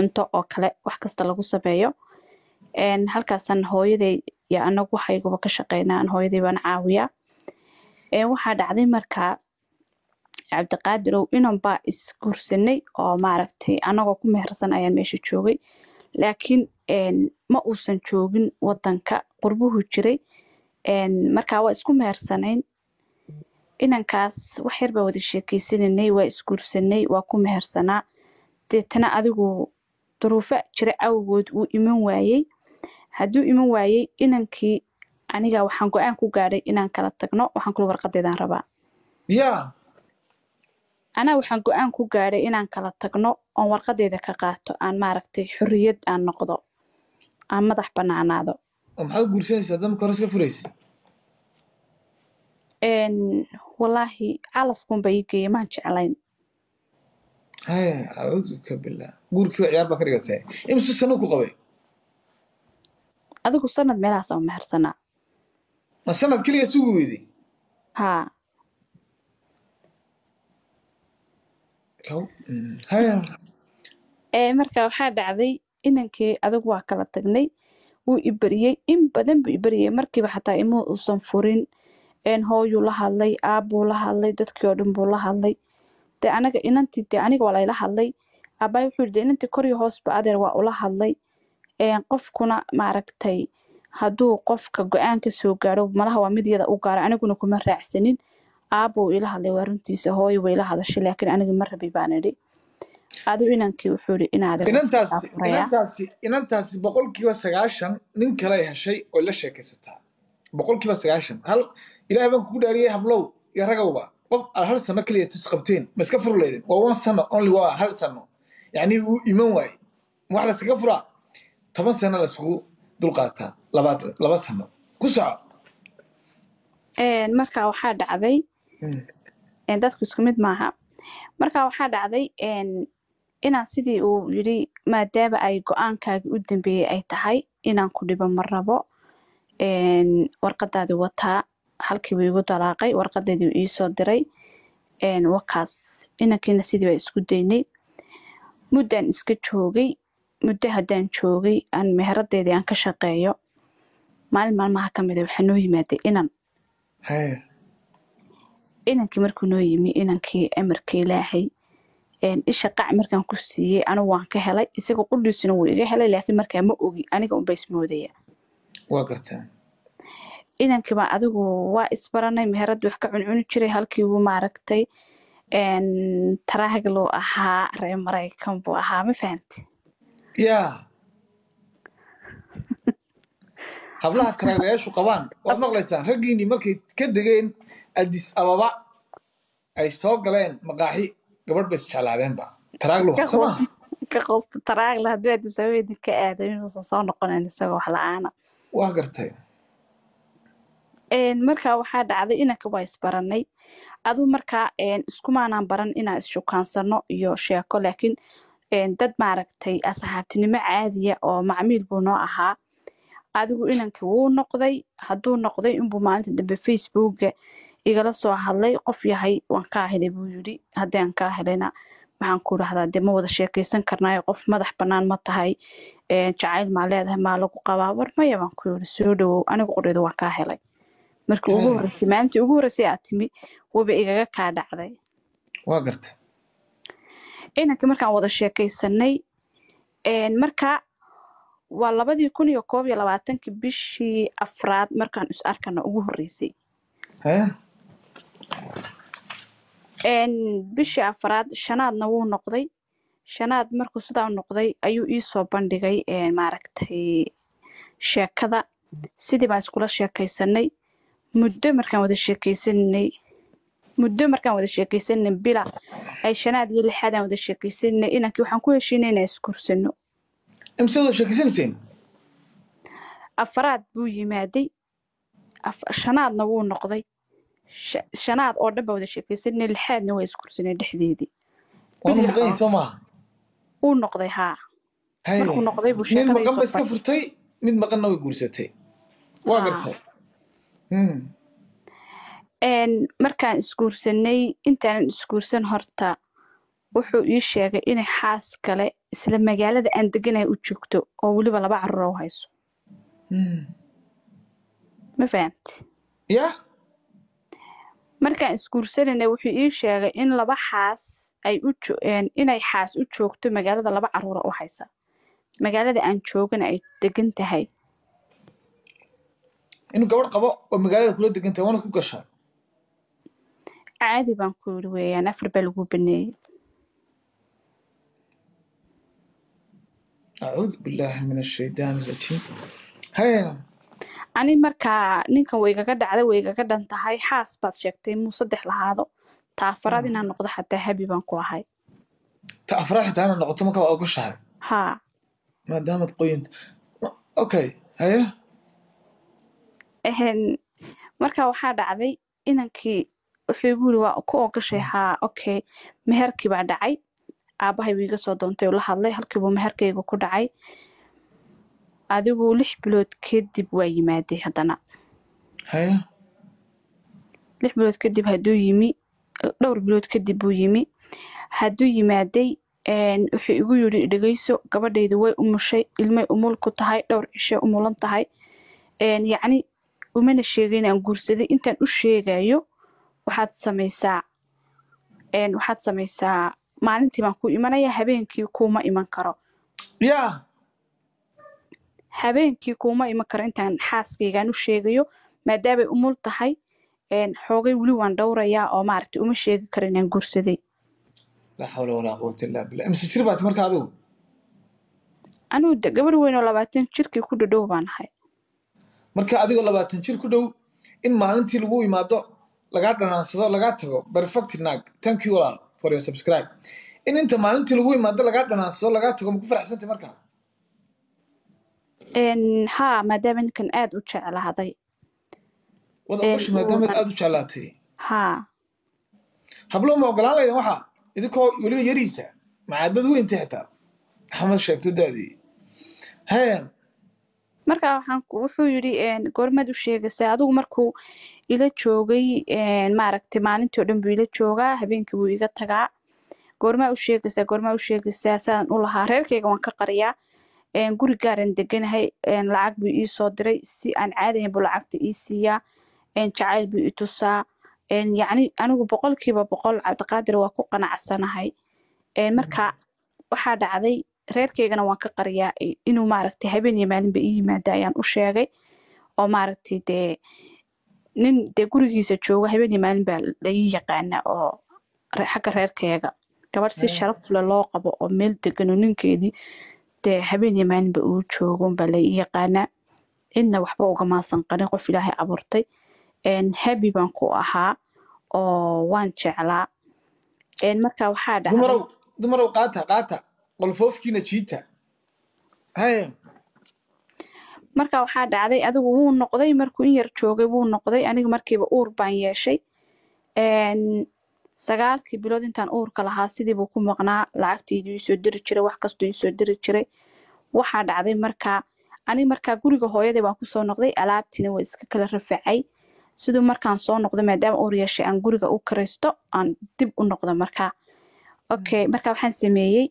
cunto oo kale wax kasta lagu sameeyo halkaasan hooyaday anagu waxayguba ka shaqeynaa hooyaday baan caawiyaa waxaa dhacday markaa cabdiqaadirow inanbaa isguursanay oo maaragtay anagoo ku mehersan ayaa meesha joogay laakiin ma uusan joogin wadanka qurbuhu jiray markaa waa isku mehersanayn inankaas wax yarbaa wada sheekeysananay waa isguursanay waa ku mehersanaa deetana adigu duruufo jira awgood uu iman waayey haduu iman waayey inankii aniga waxaan go-aan ku gaadhay inaan kala tagno waxaan kula warqadeedaan rabaa anaa waxaan go-aan ku gaadhay inaan kala tagno oon warqadeeda ka qaato aan maaragtay xorriyad aan noqdo aan madax banaanaado oo wallaahi calafkunba ii geeyay maan jeclayn guurkiiba ciyaar baa ka dhigatae imse sanad ku qabay adigu sanad meelahaas ama mehersanaa ma sanad keliya sugu weyday haa mm, ee marka waxaa dhacday inankii adag waa kala tagnay wuu iberiyey in badan buu iberiyey markiiba xataa imuu uusan furin hooyuu la hadlay aabbuu la hadlay dadkii oo dhan buu la hadlay dee anaga inantii dee aniga waa layla hadlay aabbahay wuxuu yiri dee kor iyo hoosba adeer waa ula hadlay qofkuna maaragtay hadduu qofka go-aan ka soo gaaro malaha waa mid yada u gaaro aniguna kuma raacsanin aabuu ila hadlay waa runtiisa hooye way ila hadashay laakiin anigi ma rabi baan idhi adu inankii wuxuu yidhi inaainantaasi boqolkiiba sagaashan nin kale heshay oo la sheekaysataa boqolkiiba sagaashan hal ilaahay baan kugu dhaariyey hablow iyo ragowba qof aad hal sano keliya tis qabteen ma iska furleydin waa one sano only waa hal sano yani wuu iman waaye wax laskaga furaa toban sano laiskugu dulqaataa laba sano ku soco marka waxaa dhacday hmm. dadku isku mid maaha marka waxaa dhacday inaan sidii uu yidhi maadaama ay go-aankaagi u dambeeyey ay tahay inaan ku dhibo ma rabo warqadaadi wataa halkii wuu igu dalaaqay warqadeedii uu iisoo diray wakaas inankiina sidii baa isku daynay muddaan iska joogay muddo haddaan joogay aan meheradeedii aan ka shaqeeyo maalin maalmaha ka mida ah waxaa noo yimaaday inan inankii markuu noo yimi inankii amarka ilaahay isha qac ku siiyey anigu waan ka helay isaga qudhiisuna wuu iga helay laakiin markaa ma ogi aniga unba ismoodaya inankii baa adigu waa isbaranay meherad wax ka cuncuni jiray halkiibuu maaragtay taraagluu ahaa ree maraykan buu ahaa ma fahamte ya hablaha taraaglayaashu qabaan waad maqlaysaan raggiinii markay ka degeen adis ababa ay soo galeen maqaaxi gabadh bay isjeclaadeenba taraaglu soma taraagle hadduu adis ababa inuusan soo noqonayn isagoo wax la-aana waa gartay marka waxaa dhacday inanka waa isbaranay aduu markaa iskumaanaan baran inaan isshukaansanno iyo sheeko laakiin dad maaragtay asxaabtinimo caadiya oo macmiil buu noo ahaa adigu inankii wuu noqday hadduu noqday inbuu maalinta dambe facebooka igala soo hadlay qof yahay waan kaa helay buu yiri haddaan kaa helayna maxaan ku rahdaa dee ma wada sheekaysan karnaayo qof madax bannaan ma tahay jacayl maa leedahay maa lagu qabaa war maya baan ku yiri soo dhowow anigu qudhayda waan kaa helay markii ugu horreysay maalintii ugu horreysay aa timi waba igaga kaa dhacday waa garta inankii markaan wada sheekaysanay marka waa labadii kun iyo koob iyo labaatankii bishii afraad markaan is arkana ugu horreysay bishii afraad shanaadna wuu noqday shanaad markuu sidaa noqday ayuu iisoo bandhigay maaragtay sheekada sidii baan iskula sheekaysanay muddo markaan wada sheekaysanay muddo markaan wada sheekaysanay bila ay shanaad iyo lixaadaan wada sheekaysanay inankii waxaan ku heshiinay inaan iskursano imse afaraad buu yimaaday shanaadna wuu noqday shanaad oo dhan baa wada sheekaysanay lixaadna waa iskursanay dhexdeedii waanu wuu noqday haa markuu noqday buu sheekada mid maqanna way guursatay waa gartay Hmm. markaan isguursanay intaanan isguursan horta wuxuu ii sheegay inay xaas kale isla magaalada aan deganahay u joogto oo weliba laba caruura u hayso hmm. ma fahamti ya markaan isguursanayna wuxuu ii sheegay in laba xaas ay u inay xaas u joogto magaalada laba caruura u haysa magaalada aan joogana ay degan tahay inuu gabadh qabo oo magaalada kula degantah waanad ku gashaa caadi baan ku yiri weeyaan afar baa lagu baneeyey acuudu billaahi min ashaydaani rajiim haya ani markaa ninkan waygaga dhacda waygaga dhan tahay xaas baad sheegtay muu saddex lahaado ta afaraad hmm. inaan noqdo xataa habi baan ku ahay ta afraad xitaa inaad noqoto marka waa ogoshahay haa maadaamaad qoyinta okay haya marka waxaa dhacday inankii wuxuu igu yiri waa ku oogashay haa okay meherkii baa dhacay aabahay wiiga soo doontay la hadlay halkiibuu meherkayga ku dhacay adigu lix bilood kadib waa yimaaday haddana lix bilood kadib haduu yimi dhowr bilood kadib buu yimi hadduu yimaaday wuxuu igu yiri dhegeyso gabadhaydu way umushay ilmay umul ku tahay dhowr cishe umulan tahay yacni umana sheega inaan guursaday intaan u sheegayo waxaad samaysaa waxaad samaysaa maalintii baan ku imanaya habeenkii kuma iman karo ya habeenkii kuma iman karo intaan xaaskaygaan u sheegayo maadaamay umul tahay xoogay weli waan dhowrayaa oo maaragtay uma sheegi karo inaan guursaday laa gabar weyn oo labaatan jirkii ku dhadhow baan ahay marka adigoo labaatan jir ku dhow in maalintii lagu imaado lagaa dhanaansado lagaa tago berfactinag tank you all for your subscribe in inta maalintii lagu imaado lagaa dhanaansado lagaa tago maku faraxsantay markaa ha maadaama ninkan aada u jeclaaday wadashi maadaamaad aada u jeclaatay ha hablo ma ogolaan laydan waxaa idinkoo weliba yariisa macaadad weynta xitaa axmed sheegto dadii he marka wuxuu yiri goormaad u sheegaysa adigu markuu ila joogay maaragtay maalintii o dhan buu ila joogaa habeenkii buu iga tagaa goormaa u sheegaysaa goormaa u sheegaysaa sidaan u lahaa reerkayga waan ka qariyaa gurigaaran deganahay lacag buu ii soo diray si aan caadahayn buu lacagta ii siiyaa jacayl buu i yacni anigu boqolkiiba boqol cabdiqaadir waa ku qanacsanahay marka mm. waxaa dhacday reerkeygana waan ka qariyaa inuu maaragtay habeen iyo maalinba ii yimaada ayaan u sheegay oo maaragtay dee nin dee gurigiisa jooga habeen iyo maalin yaqaana oo xagga reerkeega gabadh si mm. sharafle loo qabo oo meel deganoo ninkeedii dee habeen maalinba uu joogo baa yaqaanaa cidna waxba ugamaasan qarin qof ilaahay abuurtay habi baan ku ahaa oo waan jeclaa marka waxaa dhadumarow qaata qaata qolfoofkiina jiita haya marka waxaa dhacday adigu wuu noqday markuu in yar joogay wuu noqday aniga markiiba uur baan yeeshay sagaalkii bilood intaan uurka lahaa sidiibuu ku maqnaa lacagtaydu iisoo diri jiray wax kastoo iisoo diri jiray waxaa dhacday markaa aniga markaa guriga hooyadai baan kusoo noqday alaabtiina waa iska kala rafacay siduu markaan soo noqdo maadaama uur yeeshay aan guriga u karaysto aan dib u noqdo markaa okay markaa waxaan sameeyey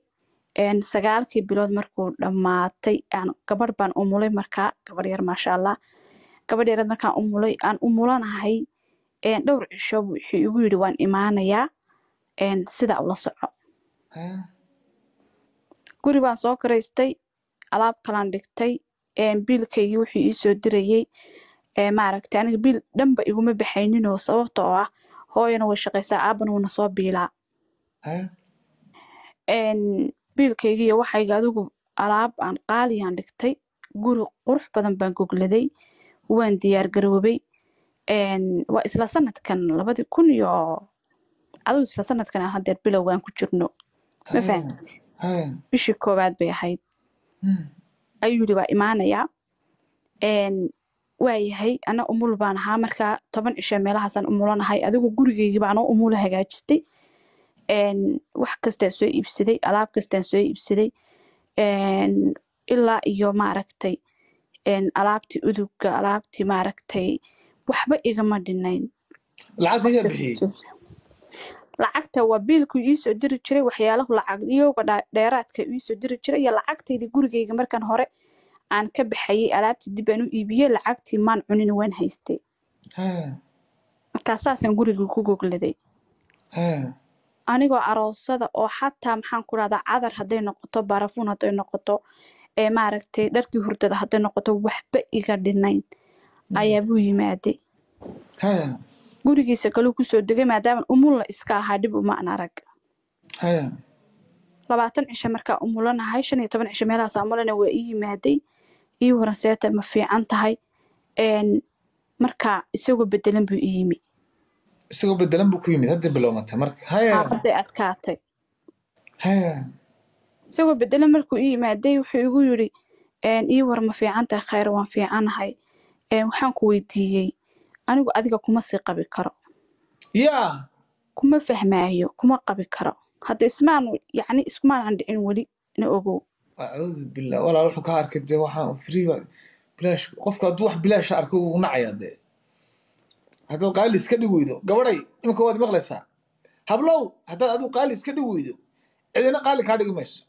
sagaalkii bilood markuu dhammaatay gabarh baan umulay markaa gabadhyar maasha allah gabadhyareed markaan umulay aan umulanahay dhowr cisho wuxuu igu yidhi waan imaanayaa sidaa ula soco guri baan soo karaystay alaab kalaan dhigtay biilkaygii wuxuu ii soo dirayey maaragtay aniga biil dhanba iguma baxayninoo sababta oo ah hooyana way shaqaysaa aabana wuuna soo biilaa bilkeyga iyo waxayga adigu alaab aan qaaliyaan dhigtay guri qurux badan baan gogladay waan diyaargaroobay waa isla sanadkan labadii kun iyo adigu isla sanadkan aan hadeer bilowgaan ku jirno ma fahamti bishii koowaad bay ahayd hmm. ayuu yidhi waa imaanayaa waayahay ana umul baan ahaa markaa toban cishe meelahaasaan umulanahay adigu gurigeygii baanoo umula hagaajistay wax kastaan soo iibsaday alaab kastaan soo iibsaday ilaa iyo maaragtay alaabtii udugga alaabtii maaragtay waxba igama dhinayn lacagta waa biilkuu iisoo diri jiray waxyaalahu lacagiyooga dheeraadka iisoo diri jiray iyo lacagtaydii gurigayga markaan hore aan ka baxayay alaabtii dib aan u iibiyey lacagtii maan cunin waan haystay markaa saasaan gurigii ku gogladay anigoo aroosada oo xataa maxaan ku rahdaa cadar hadday noqoto barafuun hadday noqoto ee maaragtay dharkii hurdada hadday noqoto waxba iga dhinayn hmm. ayaa buu yimaaday gurigiisa kaluu kusoo degay maadaama umulla iska ahaa dhib umaan arag labaatan cisha markaa umulanahay shan iyo toban cisho meelahaasa umulana waa ii yimaaday ii waranseeta ma fiican tahay marka isagoo bedelan buu ii yimi isagoo bedelan buu ku yimid hadda bilowmata marka hayaday adkaatay haya isagoo bedelan markuu i yimaaday wuxuu igu yidhi ii war ma fiican tahay khayr waan fiicanahay waxaan ku weydiiyey anigu adiga kuma sii qabi karo yaa kuma fahmaayo kuma qabi karo hadda ismaan yacni iskumaanan dhicin weli na ogow acuudu billah walaal wuxuu ka arkay dee waxaan frii bilaash qofka hadduu wax bilaasha arko wuu nacayaa dee haddaad qaali iska dhig weydo gabadhay iminka waad maqlaysaa hablow haddaad adigu qaali iska dhig weydo cidina qaali kaa dhigi mayso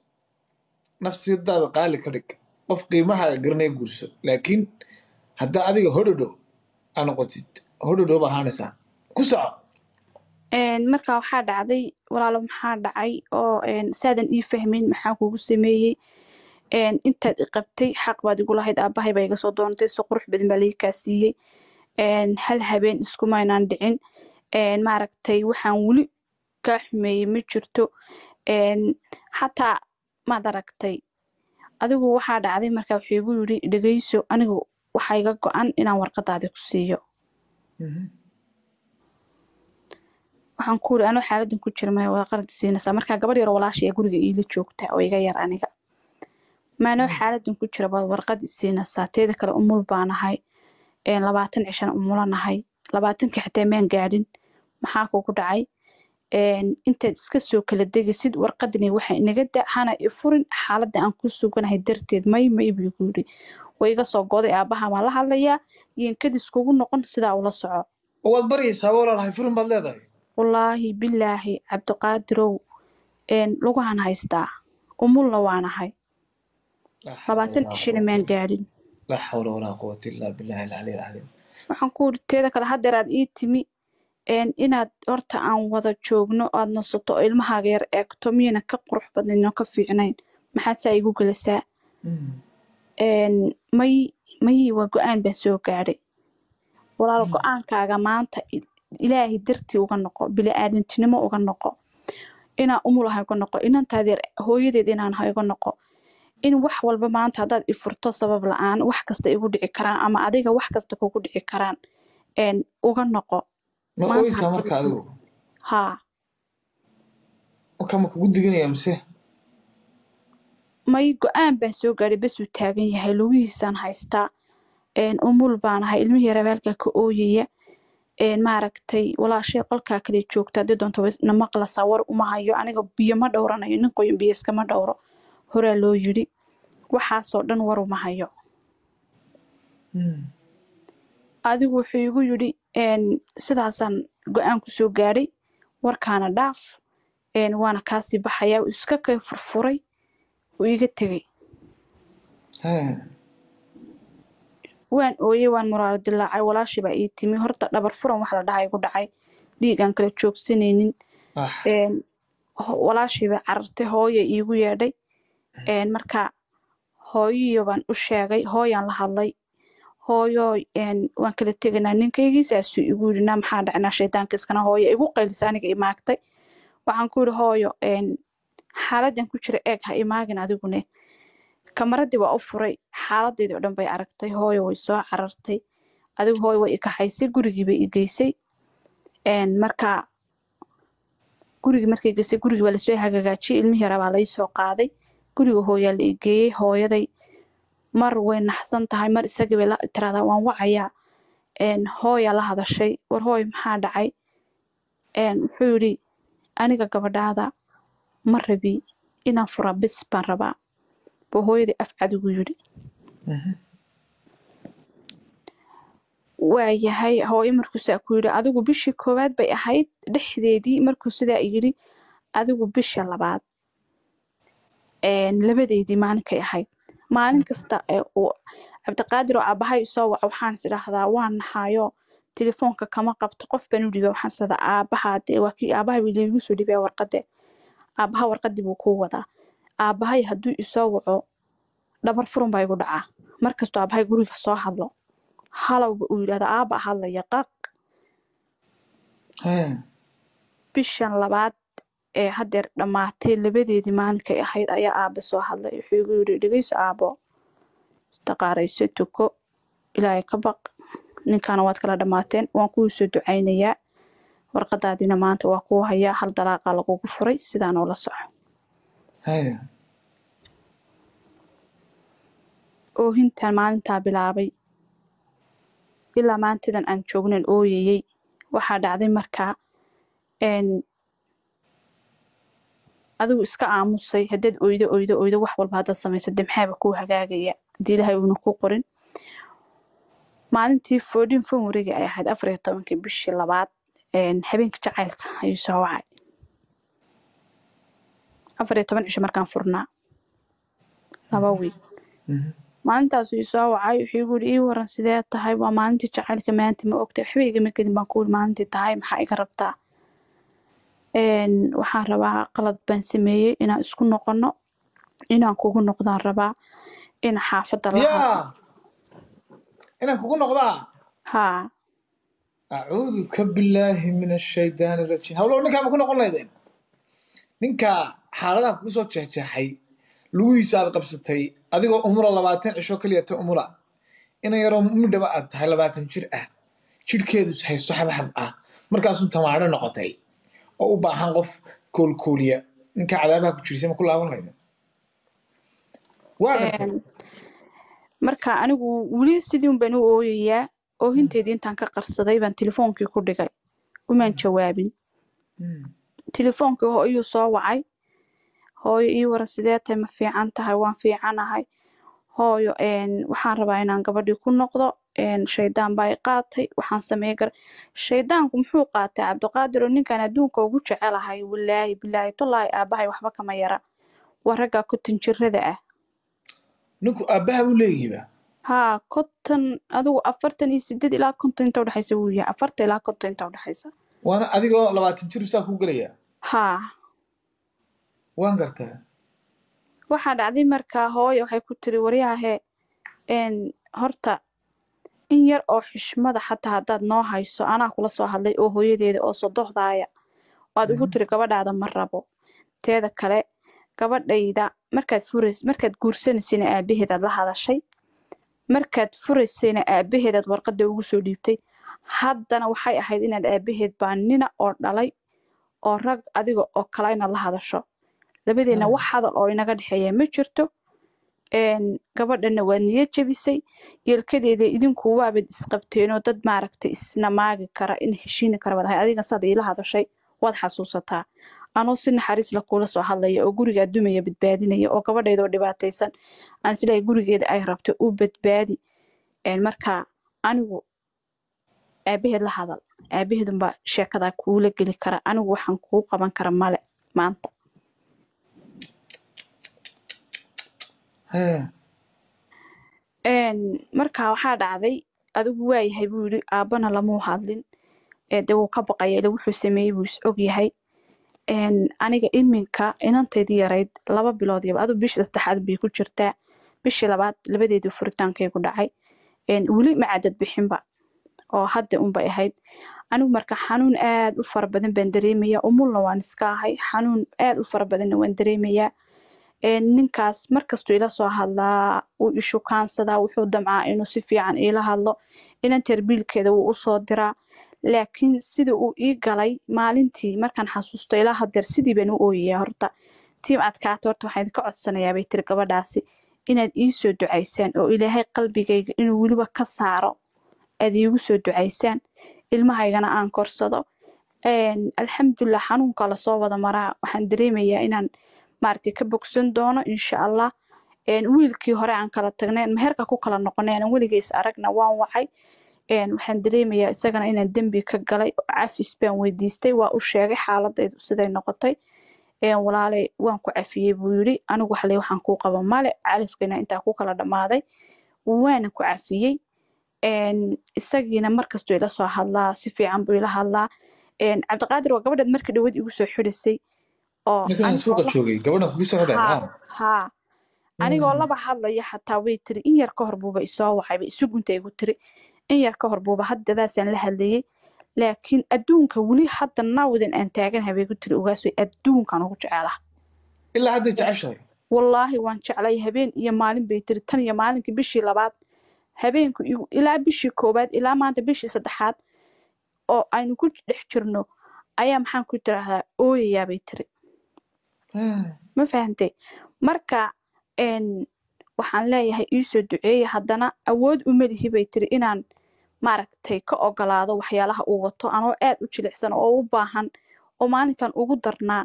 nafsidaada qaali ka dhig qof qiimahaaga garanay guurso laakiin haddaa adiga hodhodho aa noqotid hodhodho ba ahaanaysaa ku soco marka waxaa dhacday walaalo maxaa dhacay oo saadan ii fahmayn maxaa kugu sameeyey intaad iqabtay xaq baad igu lahayd aabahay baa iga soo doontay so qurux badan baa laii kaasiiyey hal habeen iskumaynaan dhicin maaragtay waxaan weli kaa xumeeyey ma jirto xataa maad aragtay adigu waxaa dhacday marka wuxuu igu yidhi dhegayso anigu waxaa iga go-an inaan warqadaadi ku siiyo mhm. waxaan ku uri anoo xaaladan ku jira maya waad qaranta siinaysaa markaa gabadh yaroo walaasha ee guriga iila joogta oo iga yar aniga maanoo mhm. xaaladan ku jira baad warqad isiinaysaa teeda kale umul baanahay labaatan cishan umulanahay labaatankii xitaa maan gaadhin maxaa kugu dhacay intaad iska soo kala degisid warqadni waxa inaga da hana i furin xaaladda aan ku suganahay darteed may may buu ku way iga soo goday aabbaha maan la hadlayaa yeenkadis kugu noqon sidaa ula soco waad baryaysaa walaalahay furin baad leedahay wallaahi bilaahi cabdiqaadirow lugahan haystaa umulna waanahay ah, labaatan cishina maan gaadhin laa xawla walaa quwata illaa billahi alcali alcadiim waxaan ku uri teeda kale haddeer aad ii timi inaad horta aan wada joogno aad nasato oo ilmahaaga yar eegto miyayna ka qurux badnayn badnaynoo ka fiicnayn maxaad saa igu gelasaa mm. may mayii waa go-aan baa soo gaadhay walaal mm. go-aankaaga maanta ilaahay dartii uga noqo bili-aadantinimo uga noqo inaa umulaha uga noqo inantaadeer hooyadeed inaan ha iga noqo in wax walba maanta hadaad ifurto sabab la-aan wax kasta igu dhici karaan ama adiga wax kasta kugu dhici karaan uga noqo may go-aan baan soo gaadhay basuu taagan yahay lugihiisaan haystaa umul baan ahay ilmihii yarabaalka ka ooyaya maaragtay walaashay qolkaa kala joogta haddii doonto na maqlasaa war uma aniga biyo ma dhowranayo nin qoyan biyo iskama dhowro horaa loo yidhi waxaasoo dhan waruma hayo hmm. adigu wuxuu igu yidhi sidaasaan go-aan ku soo gaadhay warkaana dhaaf waana kaasii baxaya iska kay furfuray uu iga tegey waan ooyey waan muraalo dilaacay walaashii baa ii timi horta dhabar furan wax la dhaha igu dhacay dhiig aan kala joogsanaynin ah. walaashiiba carartay hooya iigu yeedhay marka hooyo baan u sheegay hooyaan la hadlay hooyoy waan kala teganaa ninkaygii saasuu igu yidhi naa maxaa dhacnaa shaydaankiiskana hooyo igu qaylisa aniga imaagtay waxaan ku yidhi hooyo xaaladan ku jira eeg ha imaagin adigune kamaradii waa u furay xaaladdeedii o dhan bay aragtay hooyo way soo carartay adigu hooyo way ikaxaysay gurigii bay igeysay marka gurigii markay geysay gurigii waa lasoo hagagaajiyey ilmihii yaraa baa lai soo qaaday guriga hooyaa la igeeyey hooyaday mar way naxsan tahay mar isagiibay bay tiraahdaa waan wacayaa hooyaa la hadashay war hooya maxaa dhacay wuxuu yidhi aniga gabadhaada ma rabi inaan fura bis baan rabaa buu hooyaday af cadigu yidhi waayahay hooyo markuusaa ku yidhi adigu bishii koowaad bay ahayd dhexdeedii markuu sidaa yidhi adigu bisha labaad labadeedii maalinkay ahayd maalin kasta uu cabdiqaadir oo aabahay isoo waco waxaan is idhaahdaa waa naxaayo telefoonka kama qabto qof baan u dhiibay waxaan isdhahdaa aabaha dee aabaha wiiligu soo dhiibaya warqadde aabaha warqadii buu kuu wadaa aabahay hadduu isoo waco dhabar furun baa igu dhacaa markastuu aabahay guriga soo hadlo halowba uu yidhahda aaba hadlaya qaq bishan labaad ee hadeer dhammaatay labadeedii maalinkay ahayd ayaa aabe soo hadlay wuxuu igu yidhi dhegeyso aabo istaqaarayso tuko ilaahay ka baq ninkaana waad kala dhammaateen waan kuwii soo ducaynayaa warqadaadiina maanta waa kuu hayaa hal dalaaqaa lagugu furay sidaanoo ula soco oohintaan maalintaa bilaabay ilaa maantadan aan joognan ooyayey waxaa dhacday markaa adigu iska aamusay hadaad oydo oydo oydo wax walba hadaad samaysad dimxaaba kuu hagaagaya hadii ilahay uuna ku qorin maalintii foodhin fanwariga ay ahayd afariyo tobanki bishii labaad habeenka jacaylka ayuu soo wacay afariyo toban cisho markaan furnaa laba mhm. wiil mhm. maalintaasuu isoo wacay wuxuu igu ii waran sidee tahay waa maalintii jacaylka maanta ma ogtay waxba igama gelin baan ku maalintii tahay maxaa iga rabtaa waxaan rabaa qalad baan sameeyey inaan isku noqono inaan kugu noqdaan rabaa in xaafada laa kugu noqdaa haa acuudu ka bilaahi min ashaydaani rajiim hawlow ninkaama ku noqon laydeen ninkaa xaaladaha kugu soo jeexjeexay lugihiisa aad qabsatay adigoo umura labaatan cisho keliyata ta umura ina yaroo midhaba aad tahay labaatan jir ah jidhkeedus haysto xabxab ah markaasuu tamaadho noqotay oo u baahan qof koolkooliya ninka cadaabaha ku ma ku laaban layda marka anigu weli sidiiun baan u ooyayaa oohinteedii intaan ka qarsaday baan telefoonkii ku dhigay umaan mm. jawaabin mm. telefoonkii hooyuu soo wacay hooyo ii wara sidee tahay ma fiican tahay waan fiicanahay hooyo waxaan rabaa inaan gabadhii ku noqdo shaydaan baa qaatay waxaan samey gar shaydaanku muxuu qaatay cabdiqaadir oo ninkan adduunka ugu jecelahay walaahi bilaahi tolaahi aabbahay waxba kama yara waa raggaa konton jirada ah ninku aabbaha u leeyihiiba haa konton adigu afartan iyo sideed ilaa konton inta udhexaysa wuu yahay afartan ilaa konton inta udhexaysa waana adigoo labaatan jir usaa kuu gelayaa haa waan gartaa waxaa dhacday markaa hooyo waxay ku tiri waryaha horta in yar oo xishmada xataa hadaad noo hayso anaa kula soo hadlay oo hooyadeeda oo sodoxdaaya waad ugu mm-hmm. tiri gabadhaada ma rabo teeda kale gabadhayda markaad markaad guursanasina aabaheedaad la hadashay markaad furaysayna aabaheedaad warqada ugu soo dhiibtay haddana waxay ahayd inaad aabaheed baa nina oo dhalay oo rag adiga oo kala inaad la hadasho labadeenna mm. wax hadal oo inaga dhexeeya ma jirto gabadhana waad niya jebisay yeelkadeeda idinku waabad isqabteenoo dad maaragta isnamaagi kara in heshiini kara adiga saad iila hadashay waad xasuusataa anoo si naxariisla kuula soo hadlaya oo gurigaa dumaya badbaadinaya oo gabadheedoo dhibaataysan aan sila gurigeeda ay rabtay u badbaadi markaa anigu aabaheed la hadal aabaheedunbaa sheekadaa kuula geli kara anigu waxaan kuu qaban kara male maanta markaa waxaa dhacday adigu waayahay buu yidhi aabbana lamau hadlin de wuu ka baqaya ile wuxuu sameeyey buu is ogyahay aniga iminka inantaydii yarayd laba bilood yaba aduu bishii saddexaad bay ku jirtaa bishii labaad labadeedii furitaankaygu dhacay weli macadad bixinba oo hadda unbay ahayd anigu marka xanuun aad u fara badan baan dareemayaa umulna waan iska ahay xanuun aad u fara badanna waan dareemayaa ninkaas markastuu ila soo hadlaa wuu ishukaansadaa wuxuu damcaa inuu si fiican iila hadlo inanteer wuu usoo diraa laakiin sidii uu ii galay maalintii markaan xasuusto ilaa hadeer sidii baan u ooyayaa horta tiim adkaata horta waxaan idinka codsanayaa tiri gabadhaasi inaad ii soo ducaysaan oo ilaahay qalbigayga inuu weliba ka saaro aad iigu soo ducaysaan ilmahaygana aan korsado alxamdulilah xanuunka lasoo wada maraa waxaan dareemayaa inaan maaragtay ka bogsan doono insha allah wiilkii hore aan kala tagnay meherka ku kala noqonay aanan aragna waan wacay waxaan dareemayaa isagana inaan dembi ka galay oo cafis baan weydiistay waa u sheegay xaaladaydu siday noqotay walaaley waan ku cafiyey buu yidhi anigu xaley waxaan kuu qaba male calafkayna intaa ku kala dhammaaday waana ku cafiyey isagiina markastuu ila soo hadlaa si fiican buu ila hadlaa cabdiqaadir waa gabadheed markii dhowad igu soo xidhisay anigoo laba hadlaya xataa way tiri in yar ka hor buuba isoo wacayba isugunta igu tiri in yar ka hor buuba haddadaasaan la hadlayay laakiin adduunka weli hadda nawdan aan taagan habeygu tiri ogaasoy adduunkaan ugu jecelaha ilaa hadday jeceshahay wallaahi waan jeclay habeen iyo maalin bay tiri tan iyo maalinkai bishii labaad habeenku ilaa bishii koowaad ilaa maanta bishii saddexaad oo aynu ku dhex jirno ayaa maxaan ku tiraahdaa ooyayaabay tiri Hmm. ma fahamtay marka waxaan leeyahay iisoo duceeya haddana awood umelihi bay tiri inaan maaragtay ka ogolaado waxyaalaha uu wato anoo aad u jilicsan oo u baahan oo maalinkan ugu darnaa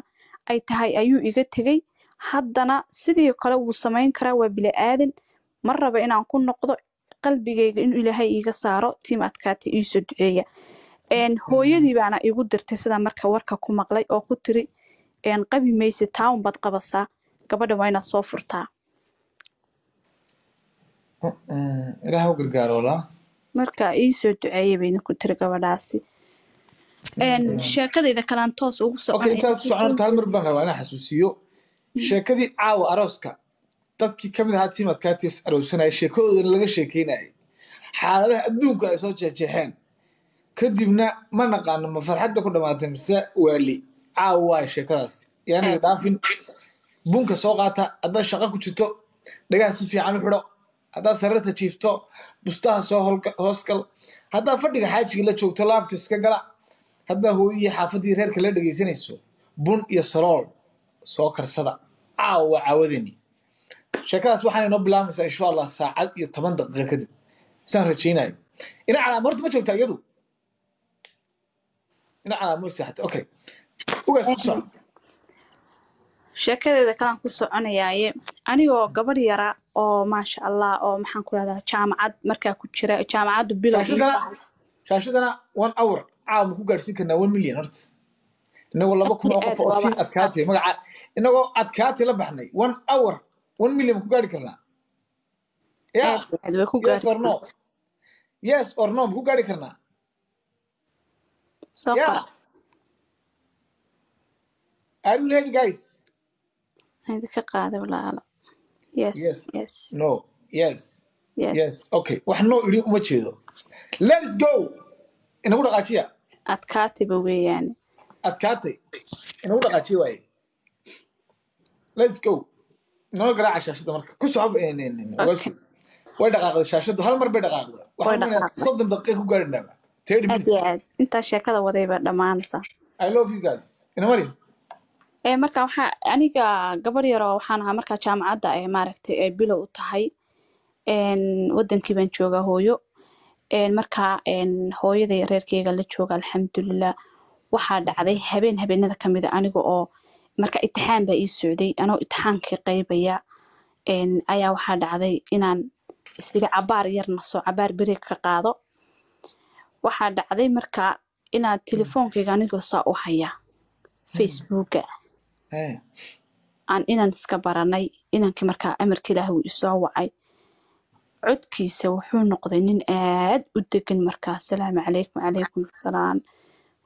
ay tahay ayuu iga tegay haddana sidii kale wuu samayn karaa waa bili'aadan ma raba inaan ku noqdo qalbigayga inuu ilaahay iga saaro tiim adkaatay iisoo duceeya hooyadii baana igu dirtay sidaa marka warka ku maqlay oo ku tiri qabi maysid taa unbaad qabasaa gabadha waa inaad soo furtaa eh, eh, ilaah u gargaaroola marka iisoo duceeya bay idinku tiri gabadhaasi eh, sheekadayda kalaan toos ugu socon horta hal baan rabaa inaan xasuusiyo hmm. sheekadii caawa arooska dadkii kamid ahaa tiimaad kaatiis aroosanaya sheekadoodana laga sheekeynayay xaaladaha adduunka ay soo jeexjeexeen kadibna ma naqaano ma farxadda ku dhammaatay mise waali caawa sheekadaas yaanaa eh. daafin bunka soo qaata haddaad shaqo ku jirto dhagaha si fiican u xido haddaad sararta jiifto bustaha soo hoosgal haddaad fadhiga xaajiga la joogto laabta iska gala haddaa hooyihii xaafadii reerka la dhegaysanayso bun iyo salool soo karsada caawa caawadeni sheekadaas waxaan inoo bilaabmaysaa insha allah saacad iyo toban daqiiqa kadib saan rajaynayo ina calaama horta ma joogtaa iyadu ina calaamo saata okay sheekadeeda kalaan ku soconayaaye anigoo gabar yara oo maasha allah oo maxaan ku rahdaa jaamacad markaa ku jira jaamacaddu bilowshaashadana one hour caawa ku gaadhsiin karnaa one million horta inagoo laba kun oo qof oo tiin adkaatay magaca inagoo adkaatay la baxnay one hour one million ku gaadhi karnaa yes or no ma ku gaadhi karnaa Are you ready, guys? هذه قاعدة ولا yes Yes. No. Yes. yes Yes. Okay. Waxnoo idhi uma jeedo. Let's go. Inagu dhaqaajiya. aad weeyaane Adkaatay. Inagu dhaqaajiya waaye. Let's go. Inoo garaaca shaashadda marka. Ku socob eh, Way dhaqaaqday shaashaddu. Hal mar bay dhaqaaqday. way soddon daqiiqo ku gaari intaa sheekada waday baa dhammaanaysaa I love you guys. Ina mari. Eh, marka waxaa aniga gabar yaroo waxaan ahaa markaa jaamacadda ee maaragtay ee eh, bilow u tahay wadankii baan joogaa hooyo markaa hooyaday reerkeyga la jooga alxamdulilah waxaa dhacday habeen habeenada kamida aniga oo marka itixaan baa ii socday anoo itixaankii qaybaya ayaa waxaa dhacday inaan isiri cabaar yar naso cabaar bereeg ka qaado waxaa dhacday marka inaad telefonkeyga anigoo saa u haya mm. facebooka aan inan iska baranay inankii markaa amarka ilaahi wuu isoo wacay codkiisa wuxuu noqday nin aad u degan markaa asalaamu calaykum calaykum asalaam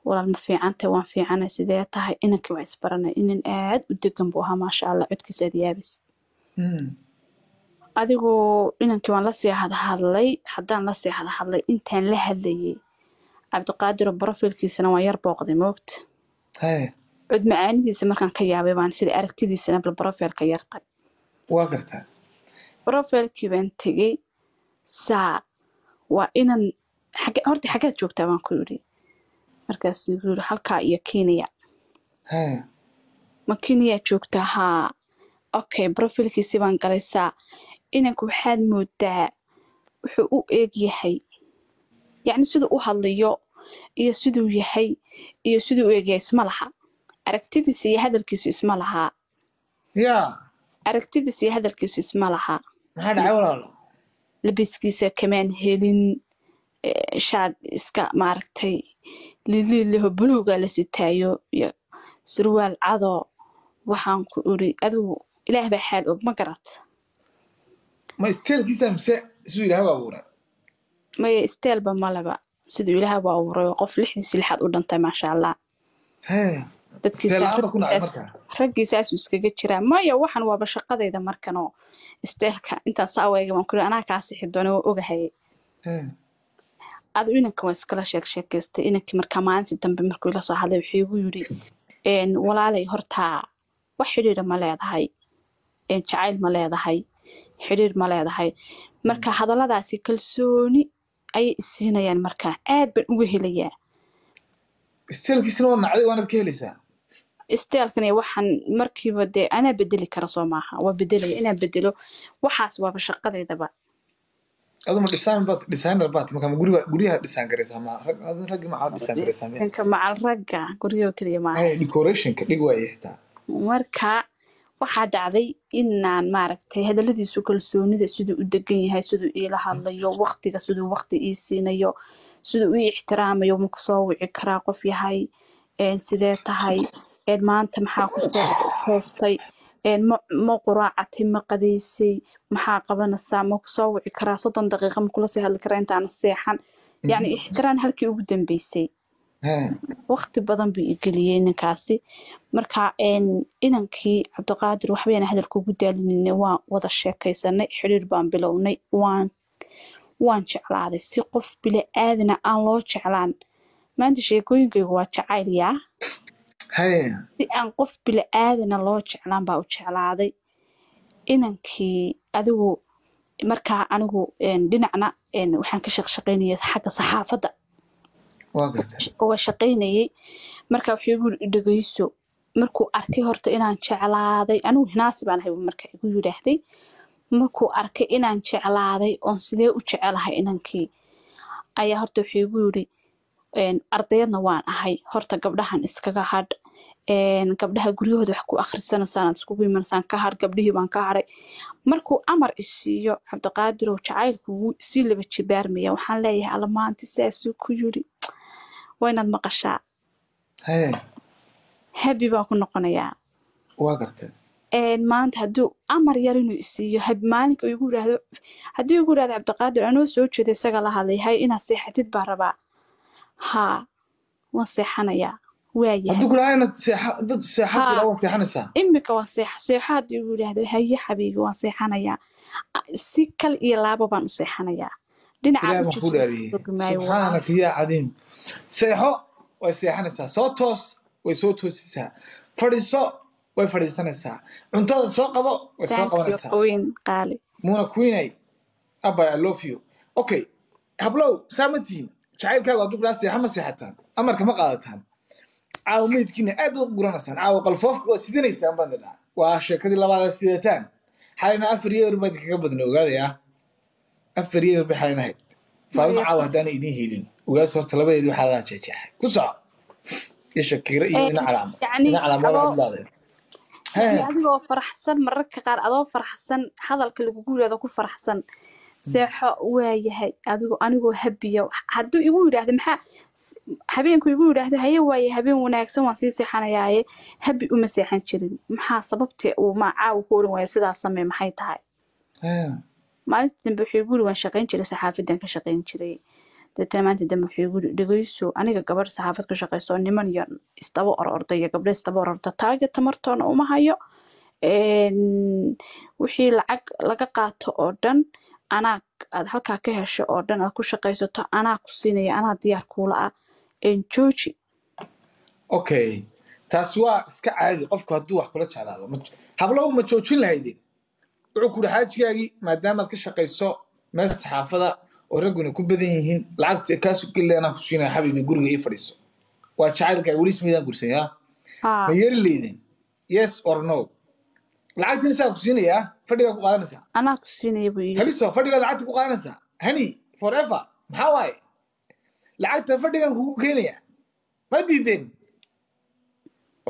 walaal ma fiicanta waan fiicana sidee tahay inankii waa isbaranay nin aad u degan buu ahaa maasha allah codkiisa aad yaabis hmm. adigu inankii waan lasii hadhadlay haddaan lasii hadhadlay intaan la hadlayay cabdiqaadiro brofilkiisana waan yar booqday moogta cod macaanidiisa markaan ka yaabay baan sida aragtidiisana bal brofeelka yartay waa gartaa brofeelkii baan tegey saa waa inaan horta xaggaad joogtaa baan ku yidhi markaasuu yiri halkaa iyo kenya ma kenya joogtaa haa okay brofeelkiisi baan galay saa inanku waxaad moodaa wuxuu u eeg yahay yacni siduu u hadlayo iyo siduu yahay iyo siduu u eegyahay isma laha aragtidiis iyo hadalkiisu isma lahaa ya aragtidiis iyo hadalkiisu isma lahaa labiskiisa kamaan helin shaadh iska maaragtay lililiho buluuga la sitaayo iyo surwaal cado waxaan ku iri adigu ilaah baa xaal og ma garat ma isteelkiisa mise siduu ilaah u abuuray maya isteelba maleba siduu ilaahbu abuuray oo qof lixdiisi lixaad u dhantay maasha allah raggii saasuu iskaga jiraa maya waxan waaba shaqadayda markanoo isdeelka intaan saaweega baan kuli anaa kaa sixi doona ogahaye adu inanka waa iskala sheegsheekaystay inankii markaa maalintii dambe markuu ila soo hadlay wuxuu igu yiri walaalay hortaa wax xidhiidha ma leedahay jacayl ma leedahay xidhiir ma leedahay marka mm. hadalladaasi kalsooni ayay isiinayaan marka aad baan uga helayaa isteelkiisina waa nacday waanad ka helaysaa isteelkani waxaan markiiba dee anaa bedeli kara soo maaha waa bedelaya inaan bedelo waxaas waaba shaqadeydaba aduma design baad marka guriga guryaha design garaysa ama adun ragga maxaa design garaysaa macal ragga guryaha keliya maaha decorationka dhig waaye xitaa marka waxaa dhacday inaan maaragtay hadaladiisu kalsoonida siduu u degan yahay siduu iila hadlayo waqtiga siduu waqti ii siinayo siduu ii ixtiraamayo maku soo wici karaa qof yahay sidee tahay maanta maxaa kusoo hoostay ma quraacatay ma qadaysay maxaa qabanaysaa maku soo wici karaa soddon daqiiqa makula sii hadli karaa intaana seexan mm-hmm. yani ixtiraan halkii ugu dambeysay waqti badan buu igeliyey ninkaasi marka inankii cabdiqaadir waxbayaan hadalka ugu daalinina waan wada sheekaysanay xiriir baan bilownay waan jeclaaday si qof bila aadana aan loo jeclaan maanta sheekooyinkaygu waa jacayliyaa si aan qof bila aadana loo jeclaan baa u jeclaaday inankii adigu markaa anigu dhinacna waxaan ka shaqshaqaynaya xagga saxaafadda uga shaqaynayay marka wuxuu igu yiri markuu arkay horta inaan jeclaaday anigu hinaasi baan ahay marka igu yidhaahday markuu arkay inaan jeclaaday oon sidee u jecelahay inankii ayaa horta wuxuu igu yiri ardayadna waan ahay horta gabdhahan iskaga hadh gabdhaha guryahooda wax ku akhrisanaysaan iskugu imanaysaan ka hadh gabdhihii baan ka hadhay markuu amar isiiyo cabdiqaadir oo jacaylku sii laba jibaarmaya waxaan leeyahay alla saasuu ku yiri waa inaad maqashaa habi baan ku noqonayaa maanta haduu amar yar inuu isiiyo maalinka igu idhaahdo haddii igu idhahdo cabdiqaadir anoo soo jeeda isaga la hadlayhay inaad seexatid baan rabaa ha waan seexanayaa waayimika waa seexa seexo haddii igu idhaahdo haye xabiibi waan seexanayaa si kal iyo laaba baan u seexanayaa dhinacaubxaanaka yaa seexo way seexanaysaa soo toos way soo toosaysaa fadhiiso way fadhiisanaysaa cuntada soo qabo way soo qabanaysaa muuna abay i you okay hablow saa ma tihin jacaylkaagu hadduu kudaa seexo ma seexataan amarka ma qaadataan caawo meydkiina aad u guranaysaan caawa qalfoofka waa sidinaysaan baan idhaa waa sheekadii labaad sidataan xalina afar yeer baad kaga badna ogaadayaa afar yeer baxaan ahayd faalma caawa haddaan idin hiilin ogaas horta labadeedi waxaa laa jeexjeexay ku soco iyo iyo eh, ina faraxsan mararka qaar adoo faraxsan hadalka lagugu yidhahdo ku faraxsan seexo waa yahay adigo anigoo habiya hadduu igu yidhaahdo maxaa habeenku igu yidhaahdo haye waaye habeen wanaagsan waan sii seexanayaaye habi uma seexan jirin maxaa sababtee uu ma ku oran waaya sidaas samee maxay tahay maalinta dambe wuxuu igu yiri waan shaqayn jiray saxaafadan ka shaqayn jiray deetana maalintii dambe wuxuu igu yiri dhegeyso aniga gabadh saxaafad ka shaqayso niman yar isdaba ororda iyo gabdhe isdaba ororda taaga tamartoona uma hayo wixii lacag laga qaato oo dhan anaag aad halkaa ka hesho oo dhan aad ku shaqaysato anaa ku siinaya anaa diyaar kuula ah jooji okay taasi waa iska caadi qofku hadduu wax kula jeclaado hablow ma joojin lahaydin wuxuu kuuri xaajigaagii maadaamaad ka shaqayso meel saxaafada oo ragguna ku badan yihiin lacagta kaasugeleanaa kusiinaya xabiibi guriga ii fadhiiso waa jacaylka weli ismaydaan gursaya ma yeeri leydeen yes or no lacagtiin isaa kusiinayaa fadhigaa ku qaadanaysaa anaa ku siinaya buu taliso fadhigaa lacagta ku qaadanaysaa honey forever maxaa waaye lacagta fadhigan kugu keenayaa ma diideen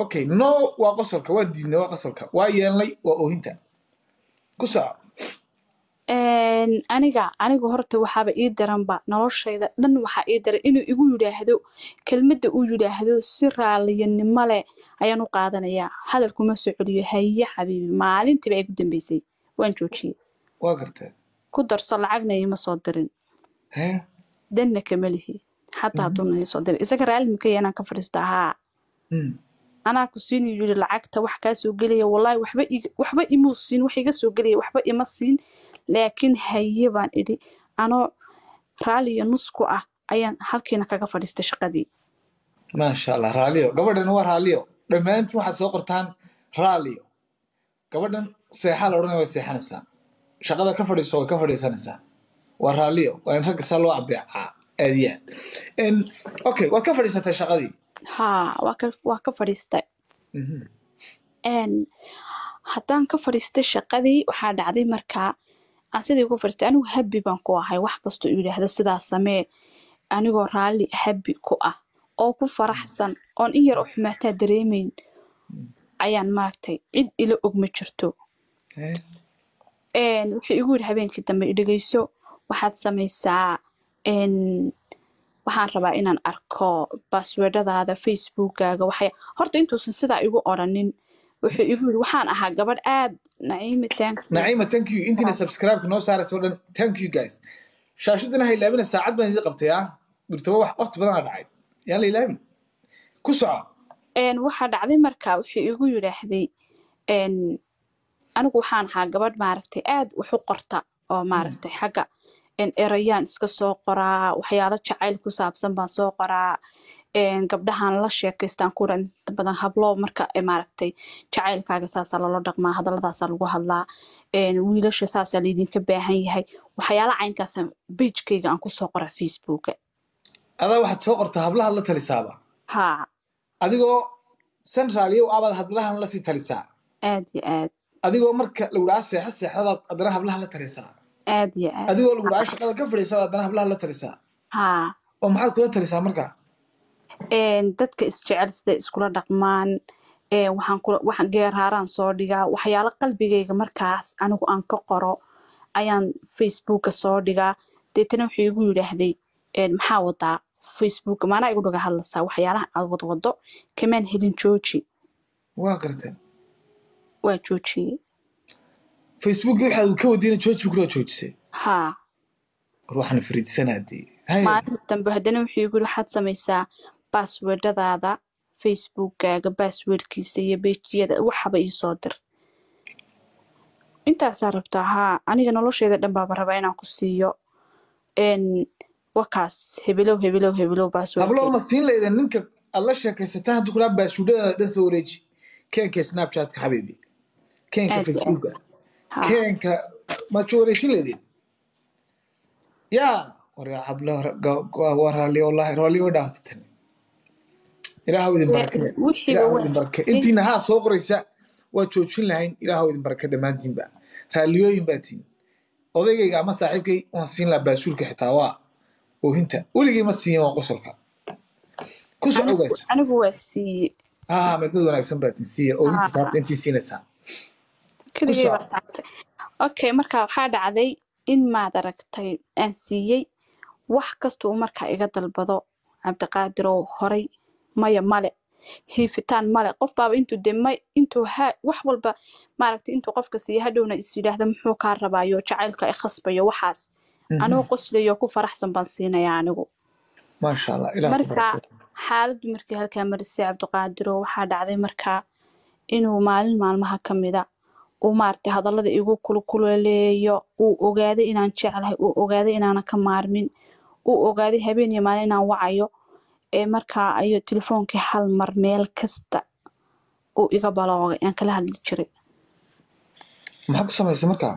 okay no waa qosolka waa diidna waa qosolka waa yeelnay waa oohinta aniga aniga horta waxaaba ii daranba noloshayda dhan waxaa ii daran inuu igu yidhaahdo kelmadda uu yidhaahdo si raaliyanimo leh ayaan u qaadanayaa hadalkuma soo celiyo haye xabiibi maalintiiba ay ku dambeysay waan joojiyey ku darso lacagna iima soo dirin danna kama lihi xataa haduuna mm-hmm. ii soo dirin isaga raalli maka ka fadhiisto ahaa mm anaa ku siini yiri lacagta wax kaasoo gelaya wallaahi waxba waxba imuu siin wax iga soo gelaya waxba ima siin laakiin haye baan idhi anoo raaliyo nusku ah ayaan halkiina kaga fadhiistay shaqadii maasha allah raaliyo gabadhan waa raaliyo dhammaantiin waxaad soo qortaan raaliyo gabadhan seexaa la odhanaya way seexanaysaa shaqada ka fadhiiso way ka fadhiisanaysaa waa raaliyo waa in ragga saa loo adeecaa aad okay waad ka fadhiisatay shaqadii haa waa ka fadhiistay mhm. haddaan ka fadhiistay shaqadii waxaa dhacday markaa aan sidii uga fadhiistay anigu habbi baan ku ahay wax kastoo yidhaahdo sidaa samee anigoo raalli habbi ku ah oo ku faraxsan oon in yar u xumaataa dareemeyn ayaan maaragtay cid ila og ma jirto wuxuu igu yidhi habeenkii dambe idhegeyso waxaad samaysaa waxaan rabaa inaan arko baswerdadaada facebookaga horta intuusan sidaa igu oranin wuxuu igu yiri waxaan ahaa gabadh aad naciima naciima thank you intiina subscribe noo saaraysa o dhan thank you guys shaashadana ha ilaabina saacad baan idin qabtay ah birtaba wax waqti badanaa dhacay yaan la ilaabin ku soco waxaa dhacday marka wuxuu igu yidhaahday anigu waxaan ahaa gabadh maaragtay aad wax qorta oo maaragtay xagga erayaan iska soo qoraa waxyaalo jacayl ku saabsan baan soo qoraa gabdhahan la sheekaystaan kura inta badan habloo marka maaragtay jacaylkaaga saasaa loola dhaqmaa hadalladaasaa lagu hadlaa wiilasha saasaa laydinka baahan yahay waxyaala caynkaasa beijkayga aan kusoo qoraa facebooka adaa waxaad soo qortaa hablahaad la talisaaba ha adigoo central abaad hadlahan lasii talisaa aad yo aad adigoo marka lawudhaaa seexo seexdadaad adana hablaha la talisaa aad yo aad adigoo lagudhaca shaqada ka fadhiisada haddana hablaha la talisaa ha oo maxaad kula talisaa marka dadka isjecel siday iskula dhaqmaan waxaan geerhaaraan soo dhigaa waxyaalo qalbigayga markaas anigu aan ka qoro ayaan facebooka soo dhigaa deetana wuxuu igu yidhaahday maxaa wadaa facebook maanaa igu dhaga hadlaysaa waxyaalaha aad wadwado kamaan helin jooji waa gartee waa joojiyey facebook waxa uu ka wadina george bucra joojisay ha war waxaan fariidsanaadii maalinta dambe haddana wuxuu igu waxaad samaysaa baasweerdadaada facebookkaaga baasweerdkiisa iyo beejiyada waxaba ii soo dir intaasaa rabtaa haa aniga nolosheeda dhan baaba rabaa inaan ku siiyo n wakaas hebelow hebelow hebelow baasweerdablo ma siin layda ninka aad sheekaysata hadduu kuraa baasweerdadaada dhan soo wareeji keenka snapchatka xabiibi keenka facebooka keenka maad wareejin leedin ya war hablawaraliyo dhaaftatan ilaahu idin barke intiina haa soo qoraysa waa joojin lahayn ilaahu idin barke dhammaantiinba raalliyooyin baa tiin odaygayga ama saaxiibkay waan siin lahaa baasuulka xitaa waa oohinta weligay ma siiyan waa qosolka ku socogayso anigu waa siiye haa madad wanaagsan baa tiin siiya oohinta taabta intii siinaysaa okay markaa waxaa dhacday in maad aragtay aan siiyey wax kastuu markaa iga dalbado cabdiqaadirow horay maya male hiifitaan male qofbaaba intuu demay intuu ha wax walba maaragtay intuu qofka siiya hadhowna is yidhaahda muxuu kaa rabaayo jacaylka i khasbayo waxaas mhm. anoo qoslayo ku faraxsan baan siinaya anigu marka xaaladdu markii halkaa marisay cabdiqaadirow waxaa dhacday markaa inuu maalin maalmaha ka mida uu maaragtay hadallada igu kulkuleeleeyo uu ogaaday inaan jeclahay uu ogaaday inaana ka maarmin uu ogaaday habeen iyo maalin inaan wacayo ee markaa ayo telefoonkii hal mar meel kasta uu iga baloogay aan kala hadli jiray maxaa ku samaysay markaa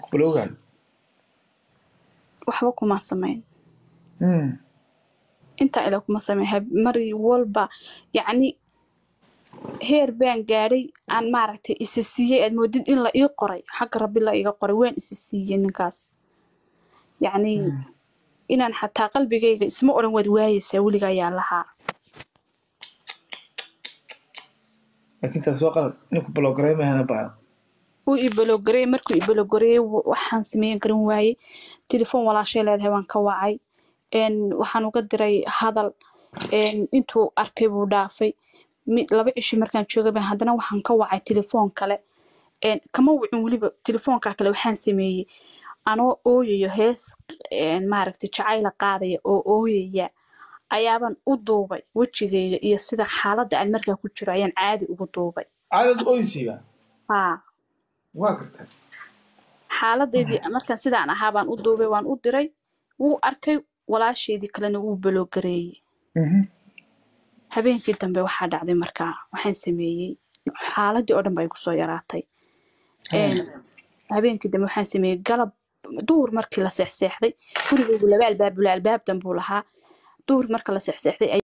ku baloogayo waxba kumaa samayn hmm. intaa ila kuma samayn mar walba yacni heer baan gaadhay aan maaragtay isa siiyey aad moodid in la ii qoray xagga rabbi la iga qoray waan isa siiyey ninkaas yacni hmm. inaan xataa qalbigayga isma odhan waad waayeysaa weliga ayaan lahaa uu taas markuu ibalogareeyey waxaan sameeyan karin waayey telefoon walaashay leedahay waan ka wacay waxaan uga diray hadal intuu arkay buu dhaafay laba cisho markaan joogaba haddana waxaan ka wacay telefoon kale kama wicin weliba telefoonka kale waxaan sameeyey anoo ooyayo hees maaragta jacayla qaadaya oo ooyaya ayaabaan u duubay wejigayga iyo sida xaaladda aan markaa ku jiro ayaan caadi ugu duubay xaaladdeedii ah. markaan sidaan ahaa u duubay waan u diray wuu arkay walaasheedii kalena wuu baloogareeyey mhm habeenkii dambe waxaa dhacday markaa waxaan sameeyey xaaladii oo dhan ba igusoo yaraatay habeenkii dambe waxaan sameeyey galab duur markii la seexseexday gurigoogu laba albaab bula albaab buu lahaa duur marka la seexseexday